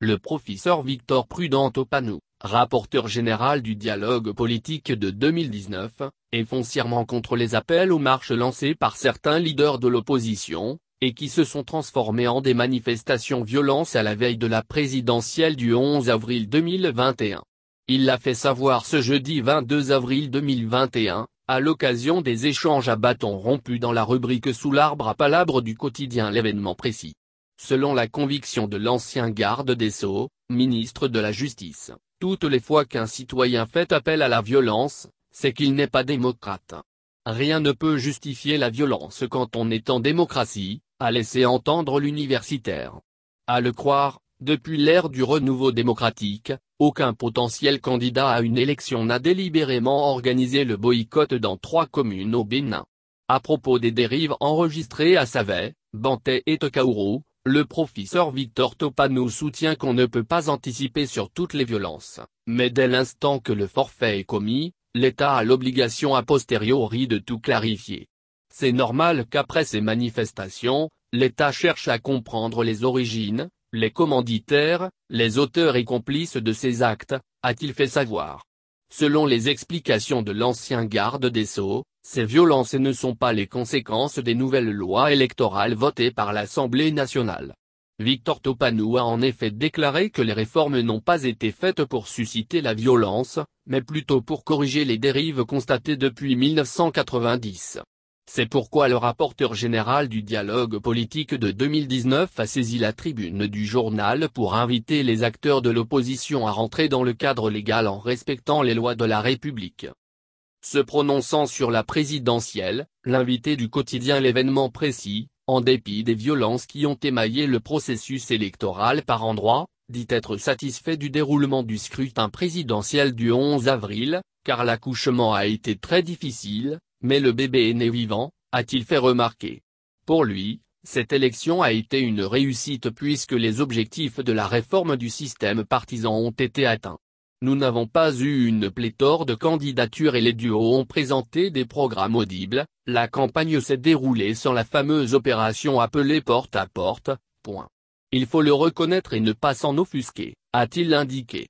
Le professeur Victor prudent opanou rapporteur général du dialogue politique de 2019, est foncièrement contre les appels aux marches lancés par certains leaders de l'opposition, et qui se sont transformés en des manifestations violences à la veille de la présidentielle du 11 avril 2021. Il l'a fait savoir ce jeudi 22 avril 2021, à l'occasion des échanges à bâtons rompus dans la rubrique sous l'arbre à palabres du quotidien L'événement précis. Selon la conviction de l'ancien garde des Sceaux, ministre de la Justice, toutes les fois qu'un citoyen fait appel à la violence, c'est qu'il n'est pas démocrate. Rien ne peut justifier la violence quand on est en démocratie, a laissé entendre l'universitaire. À le croire, depuis l'ère du renouveau démocratique, aucun potentiel candidat à une élection n'a délibérément organisé le boycott dans trois communes au Bénin. À propos des dérives enregistrées à Savet, Banté et Tokaourou, le professeur Victor Topano soutient qu'on ne peut pas anticiper sur toutes les violences, mais dès l'instant que le forfait est commis, l'État a l'obligation a posteriori de tout clarifier. C'est normal qu'après ces manifestations, l'État cherche à comprendre les origines, les commanditaires, les auteurs et complices de ces actes, a-t-il fait savoir. Selon les explications de l'ancien garde des Sceaux, ces violences ne sont pas les conséquences des nouvelles lois électorales votées par l'Assemblée nationale. Victor Topanou a en effet déclaré que les réformes n'ont pas été faites pour susciter la violence, mais plutôt pour corriger les dérives constatées depuis 1990. C'est pourquoi le rapporteur général du dialogue politique de 2019 a saisi la tribune du journal pour inviter les acteurs de l'opposition à rentrer dans le cadre légal en respectant les lois de la République se prononçant sur la présidentielle, l'invité du quotidien l'événement précis, en dépit des violences qui ont émaillé le processus électoral par endroits, dit être satisfait du déroulement du scrutin présidentiel du 11 avril, car l'accouchement a été très difficile, mais le bébé est né vivant, a-t-il fait remarquer. Pour lui, cette élection a été une réussite puisque les objectifs de la réforme du système partisan ont été atteints. Nous n'avons pas eu une pléthore de candidatures et les duos ont présenté des programmes audibles, la campagne s'est déroulée sans la fameuse opération appelée porte à porte, point. Il faut le reconnaître et ne pas s'en offusquer, a-t-il indiqué.